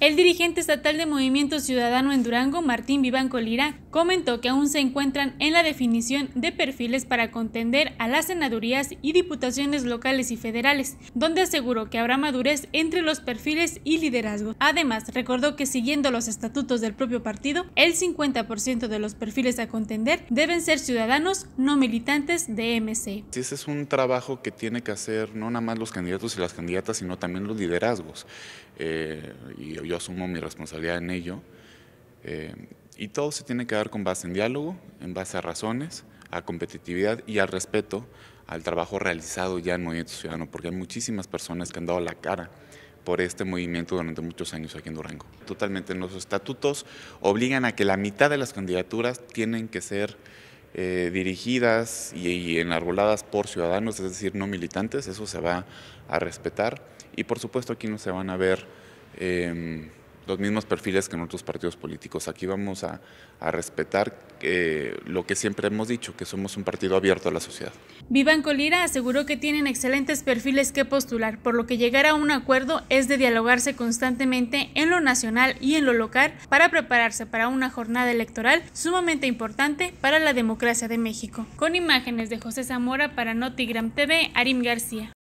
El dirigente estatal de Movimiento Ciudadano en Durango, Martín Vivanco Lira, comentó que aún se encuentran en la definición de perfiles para contender a las senadurías y diputaciones locales y federales, donde aseguró que habrá madurez entre los perfiles y liderazgo. Además, recordó que siguiendo los estatutos del propio partido, el 50% de los perfiles a contender deben ser ciudadanos no militantes de MC. Ese es un trabajo que tiene que hacer no nada más los candidatos y las candidatas, sino también los liderazgos. Eh, y yo asumo mi responsabilidad en ello. Eh, y todo se tiene que dar con base en diálogo, en base a razones, a competitividad y al respeto al trabajo realizado ya en Movimiento Ciudadano, porque hay muchísimas personas que han dado la cara por este movimiento durante muchos años aquí en Durango. Totalmente, los estatutos obligan a que la mitad de las candidaturas tienen que ser eh, dirigidas y, enarboladas por ciudadanos, es decir, no militantes, eso se va a respetar y por supuesto aquí no se van a ver em, los mismos perfiles que en otros partidos políticos. Aquí vamos a, respetar eh, lo que siempre hemos dicho, que somos un partido abierto a la sociedad. Vivan Colira aseguró que tienen excelentes perfiles que postular, por lo que llegar a un acuerdo es de dialogarse constantemente en lo nacional y en lo local para prepararse para una jornada electoral sumamente importante para la democracia de México. Con imágenes de José Zamora para Notigram TV, Arim García.